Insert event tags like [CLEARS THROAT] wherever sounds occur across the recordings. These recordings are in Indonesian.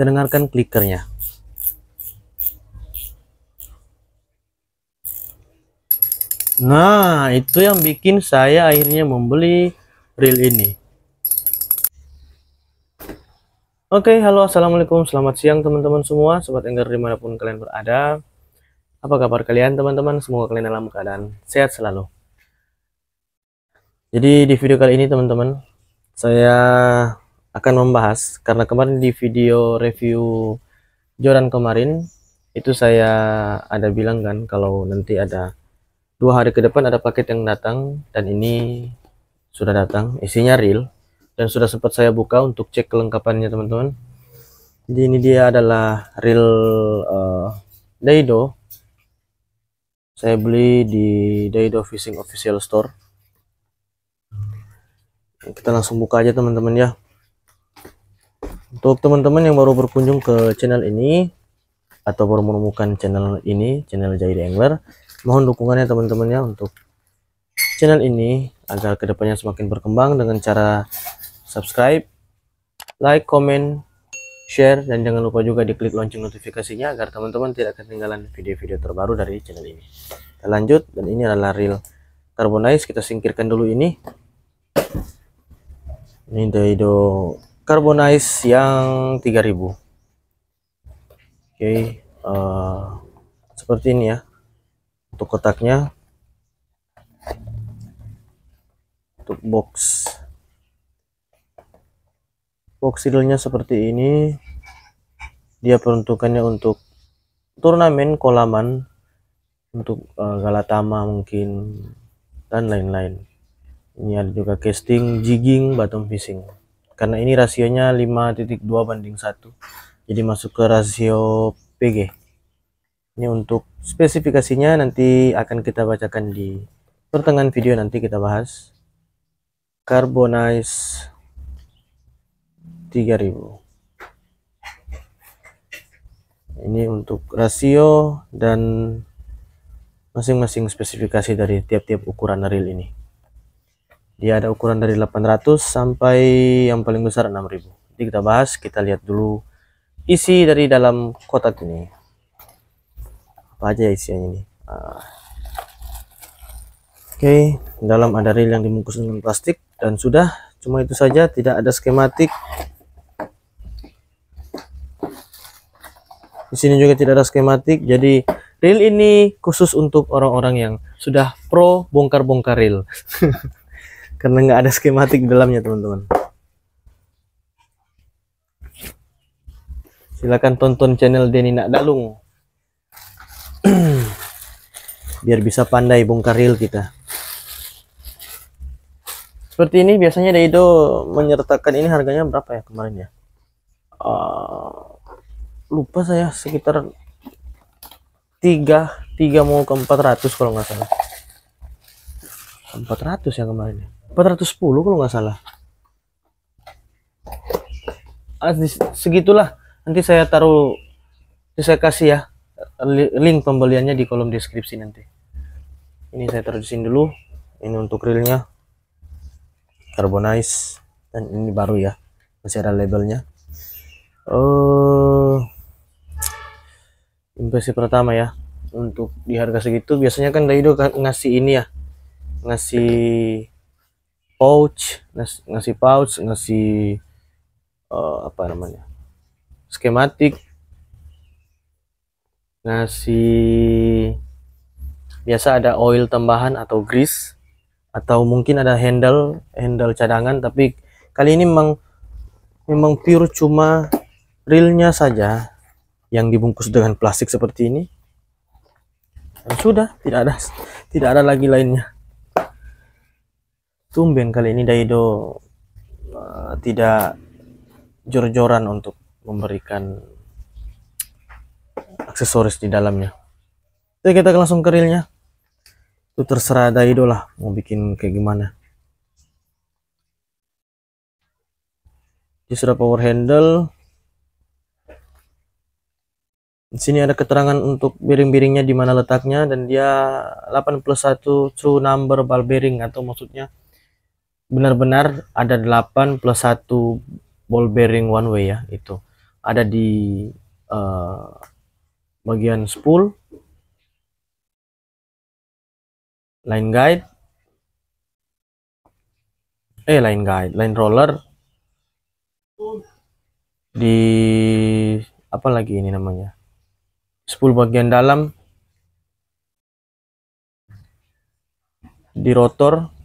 kita dengarkan klikernya nah itu yang bikin saya akhirnya membeli reel ini Oke, halo assalamualaikum, selamat siang teman-teman semua, sobat Enggar dimanapun kalian berada. Apa kabar kalian teman-teman? Semoga kalian dalam keadaan sehat selalu. Jadi di video kali ini teman-teman, saya akan membahas karena kemarin di video review Joran kemarin itu saya ada bilang kan kalau nanti ada dua hari ke depan ada paket yang datang dan ini sudah datang isinya real dan sudah sempat saya buka untuk cek kelengkapannya teman-teman jadi ini dia adalah real uh, Daido saya beli di Daido Fishing Official Store kita langsung buka aja teman-teman ya untuk teman-teman yang baru berkunjung ke channel ini atau baru menemukan channel ini, channel Jairi Angler, mohon dukungannya teman-teman ya untuk channel ini agar kedepannya semakin berkembang dengan cara subscribe, like, comment, share, dan jangan lupa juga diklik lonceng notifikasinya agar teman-teman tidak ketinggalan video-video terbaru dari channel ini. Kita lanjut, dan ini adalah reel carbonize, kita singkirkan dulu ini. Ini daido Carbonize yang 3000 Oke okay. uh, eh, seperti ini ya untuk kotaknya untuk box box sealnya seperti ini dia peruntukannya untuk turnamen kolaman untuk uh, galatama mungkin dan lain-lain ini ada juga casting jigging bottom fishing karena ini rasionya 5.2 banding 1 jadi masuk ke rasio PG ini untuk spesifikasinya nanti akan kita bacakan di pertengahan video nanti kita bahas carbonize 3000 ini untuk rasio dan masing-masing spesifikasi dari tiap-tiap ukuran reel ini dia ada ukuran dari 800 sampai yang paling besar 6000 jadi kita bahas kita lihat dulu isi dari dalam kotak ini apa aja isinya ini ah. oke okay. dalam ada reel yang dibungkus dengan plastik dan sudah cuma itu saja tidak ada skematik di sini juga tidak ada skematik jadi reel ini khusus untuk orang-orang yang sudah pro bongkar-bongkar reel [LAUGHS] karena nggak ada skematik dalamnya teman-teman silakan tonton channel Denny Nak Dalung [CLEARS THROAT] biar bisa pandai bongkar reel kita seperti ini biasanya Daido menyertakan ini harganya berapa ya kemarin ya uh, lupa saya sekitar 3 3 mau ke 400 kalau nggak salah 400 ya kemarin ya 410 kalau nggak salah ah, segitulah nanti saya taruh nanti saya kasih ya link pembeliannya di kolom deskripsi nanti ini saya taruh di sini dulu ini untuk realnya carbonize dan ini baru ya masih ada labelnya uh, impresi pertama ya untuk di harga segitu biasanya kan Daido ngasih ini ya ngasih pouch ngasih, pouch ngasih uh, apa namanya skematik ngasih biasa ada oil tambahan atau grease atau mungkin ada handle handle cadangan tapi kali ini memang memang pure cuma reelnya saja yang dibungkus dengan plastik seperti ini dan sudah tidak ada tidak ada lagi lainnya tumben kali ini Daido uh, tidak jor-joran untuk memberikan aksesoris di dalamnya jadi kita langsung ke reelnya itu terserah Daido lah mau bikin kayak gimana ini sudah power handle di sini ada keterangan untuk bearing-bearingnya di mana letaknya dan dia 8 true number ball bearing atau maksudnya benar-benar ada 8 plus 1 ball bearing one way ya itu ada di uh, bagian spool line guide eh line guide line roller di apa lagi ini namanya spool bagian dalam di rotor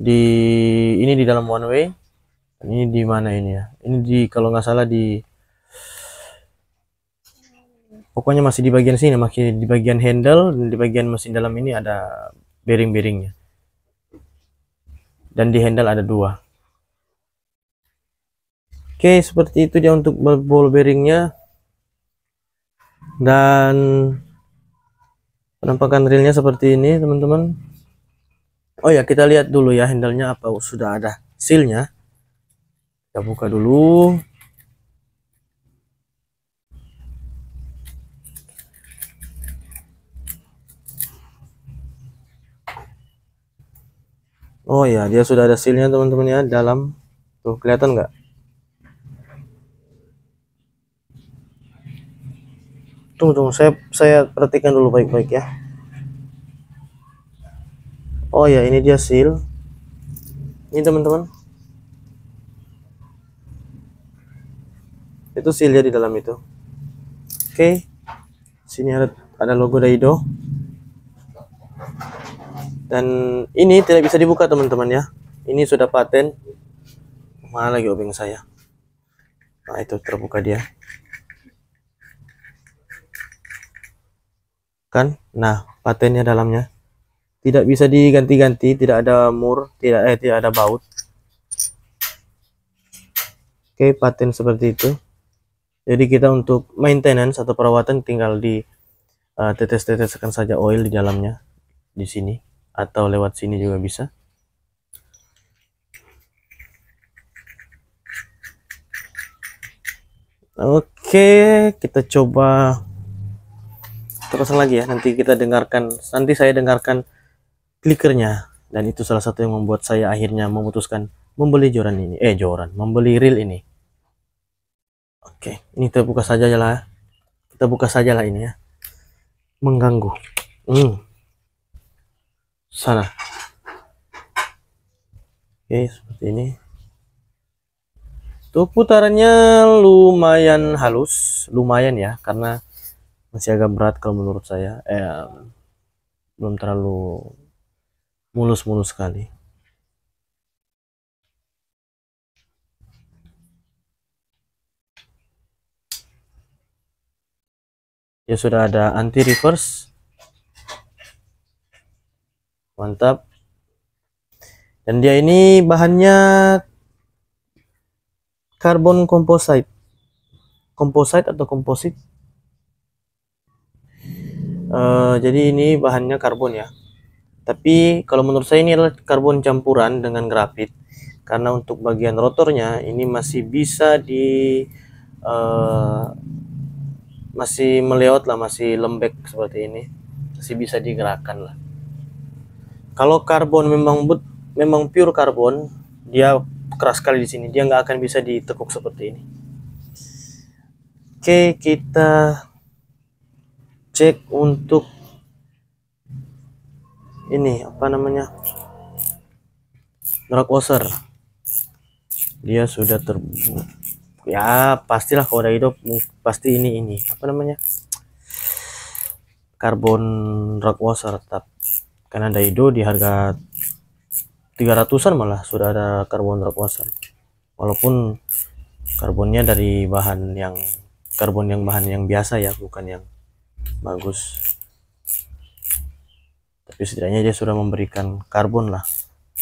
di ini di dalam one way ini di mana ini ya ini di kalau nggak salah di pokoknya masih di bagian sini masih di bagian handle dan di bagian mesin dalam ini ada bearing-bearingnya dan di handle ada dua oke seperti itu dia untuk ball bearingnya dan penampakan realnya seperti ini teman-teman Oh ya kita lihat dulu ya handlenya apa sudah ada sealnya kita buka dulu Oh ya dia sudah ada sealnya teman-teman ya dalam tuh kelihatan nggak tunggu tunggu saya saya perhatikan dulu baik-baik ya oh ya ini dia seal ini teman-teman itu sealnya di dalam itu oke sini ada ada logo Daido dan ini tidak bisa dibuka teman-teman ya ini sudah paten mana lagi obeng saya nah itu terbuka dia kan nah patennya dalamnya tidak bisa diganti-ganti tidak ada mur tidak eh tidak ada baut oke paten seperti itu jadi kita untuk maintenance atau perawatan tinggal di uh, eh, tetes-teteskan saja oil di dalamnya di sini atau lewat sini juga bisa Oke, kita coba terus lagi ya. Nanti kita dengarkan, nanti saya dengarkan Klikernya dan itu salah satu yang membuat saya akhirnya memutuskan membeli joran ini eh joran membeli reel ini oke ini kita buka saja lah kita buka saja lah ini ya mengganggu hmm. sana oke seperti ini tuh putarannya lumayan halus lumayan ya karena masih agak berat kalau menurut saya eh belum terlalu mulus-mulus sekali ya sudah ada anti reverse mantap dan dia ini bahannya karbon komposit, komposit atau komposit uh, eh, jadi ini bahannya karbon ya tapi kalau menurut saya ini adalah karbon campuran dengan grafit karena untuk bagian rotornya ini masih bisa di uh, masih meleot lah, masih lembek seperti ini. Masih bisa digerakkan lah. Kalau karbon memang but, memang pure karbon, dia keras sekali di sini. Dia nggak akan bisa ditekuk seperti ini. Oke, kita cek untuk ini apa namanya washer? dia sudah ter ya pastilah kalau udah hidup pasti ini ini apa namanya karbon washer? tetap karena ada hidup di harga 300an malah sudah ada karbon washer. walaupun karbonnya dari bahan yang karbon yang bahan yang biasa ya bukan yang bagus tapi setidaknya dia sudah memberikan karbon lah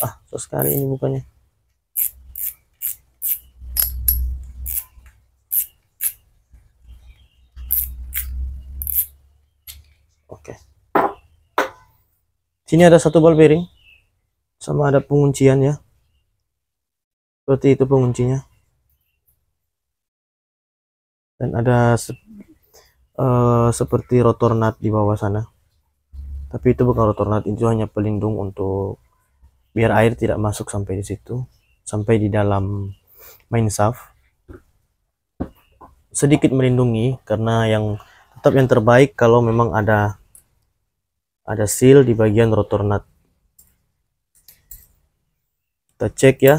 ah susah sekali ini bukannya oke sini ada satu ball bearing sama ada penguncian ya seperti itu penguncinya dan ada se uh, seperti rotor nut di bawah sana tapi itu bukan rotor nut itu hanya pelindung untuk biar air tidak masuk sampai di situ sampai di dalam main shaft sedikit melindungi karena yang tetap yang terbaik kalau memang ada ada seal di bagian rotor nut kita cek ya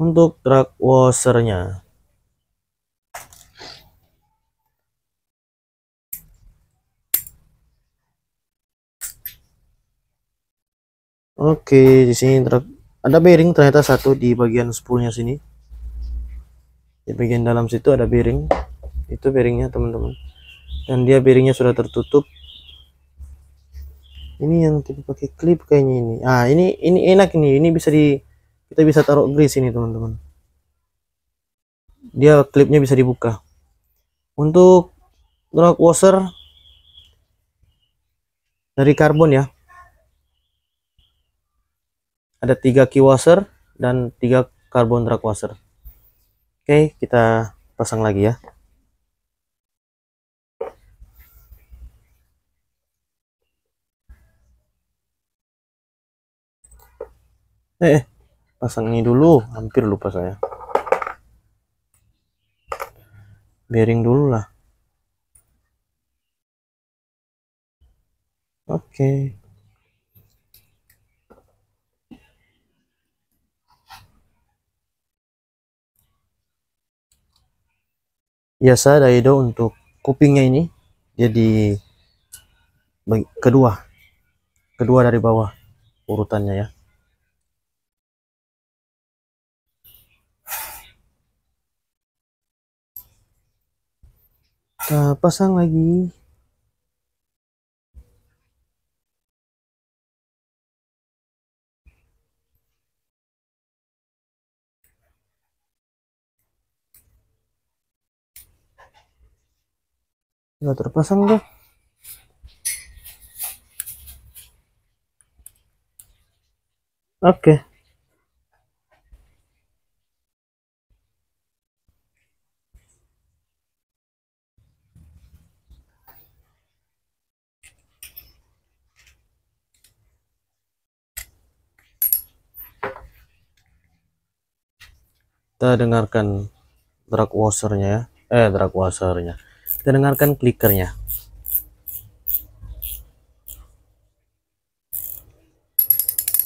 untuk drag washernya Oke, di sini ada bearing ternyata satu di bagian spoolnya sini. Di bagian dalam situ ada bearing. Itu bearingnya teman-teman. Dan dia bearingnya sudah tertutup. Ini yang tipe pakai klip kayaknya ini. Ah, ini ini enak ini. Ini bisa di kita bisa taruh grease ini teman-teman. Dia klipnya bisa dibuka. Untuk drag washer dari karbon ya ada tiga key washer dan tiga carbon drag washer oke kita pasang lagi ya eh pasang ini dulu hampir lupa saya bearing dulu lah oke okay. biasa daido untuk kupingnya ini jadi kedua kedua dari bawah urutannya ya kita pasang lagi nggak terpasang gua. oke kita dengarkan drag washernya ya eh drag washernya kita dengarkan klikernya.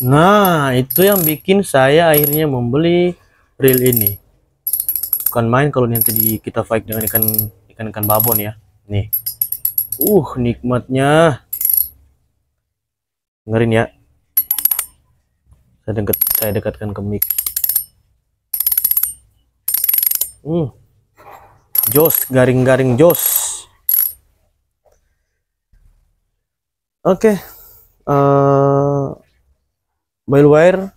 Nah, itu yang bikin saya akhirnya membeli reel ini. Bukan main kalau nanti kita fight dengan ikan ikan-ikan babon ya. Nih. Uh, nikmatnya. Dengerin ya. Saya dekat saya dekatkan ke mic. Hmm jos garing-garing jos oke okay. uh, eh, wire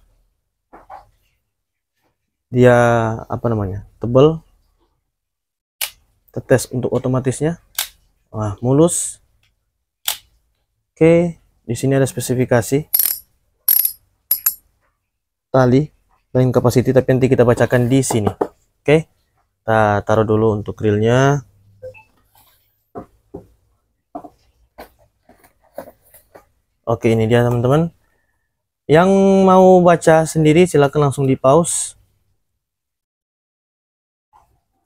dia apa namanya tebel tetes untuk otomatisnya Wah, mulus. Oke, okay, di sini ada spesifikasi tali lain kapasiti tapi nanti kita bacakan di sini. Oke. Okay kita taruh dulu untuk grillnya oke ini dia teman-teman yang mau baca sendiri silahkan langsung di pause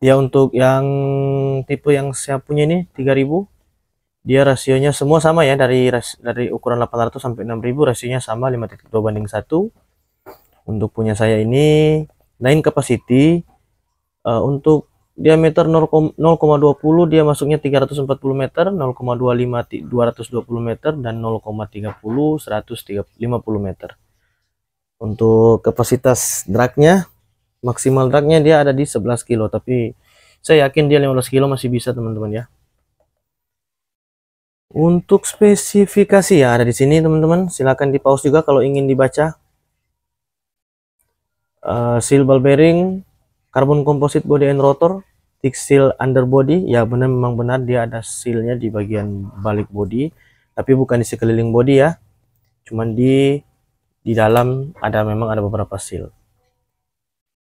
ya untuk yang tipe yang saya punya ini 3000 dia rasionya semua sama ya dari dari ukuran 800 sampai 6000 rasionya sama 5.2 banding 1 untuk punya saya ini 9 capacity uh, untuk diameter 0,20 dia masuknya 340 meter 0,25 220 meter dan 0,30 150 meter untuk kapasitas dragnya maksimal dragnya dia ada di 11 kilo tapi saya yakin dia 15 kilo masih bisa teman-teman ya untuk spesifikasi ya ada di sini teman-teman silahkan di pause juga kalau ingin dibaca uh, eh, silbal bearing Karbon komposit body and rotor, thick seal underbody, ya benar memang benar dia ada sealnya di bagian balik body, tapi bukan di sekeliling body ya. Cuman di di dalam ada memang ada beberapa seal.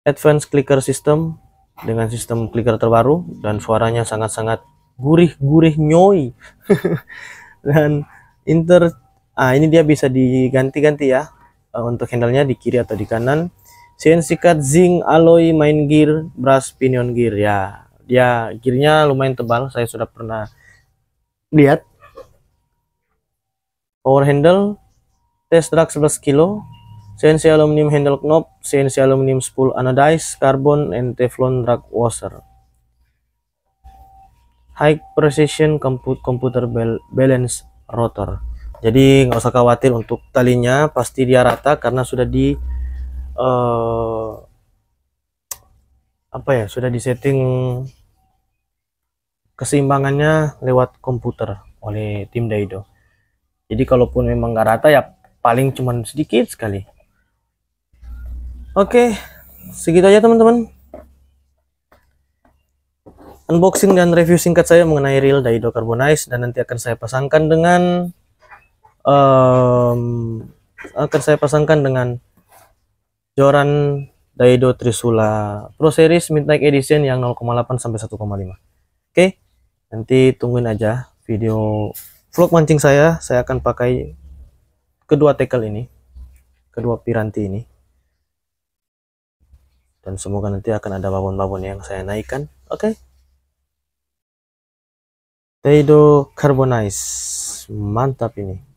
Advanced clicker system dengan sistem clicker terbaru dan suaranya sangat-sangat gurih-gurih nyoi. [LAUGHS] dan inter ah ini dia bisa diganti-ganti ya eh, untuk handle-nya di kiri atau di kanan CNC sikat zinc alloy main gear brass pinion gear ya dia gearnya lumayan tebal saya sudah pernah lihat power handle test drag 11 kilo CNC aluminium handle knob CNC aluminium spool anodized carbon and teflon drag washer high precision comput computer balance rotor jadi nggak usah khawatir untuk talinya pasti dia rata karena sudah di uh, apa ya sudah disetting keseimbangannya lewat komputer oleh tim Daido. Jadi kalaupun memang nggak rata ya paling cuman sedikit sekali. Oke, segitu aja teman-teman. Unboxing dan review singkat saya mengenai reel Daido Carbonize dan nanti akan saya pasangkan dengan um, akan saya pasangkan dengan Joran Daido Trisula Pro Series Midnight Edition yang 0,8 sampai 1,5. Oke, nanti tungguin aja video vlog mancing saya. Saya akan pakai kedua tackle ini, kedua piranti ini. Dan semoga nanti akan ada babon-babon yang saya naikkan. Oke. Daido Carbonize. Mantap ini.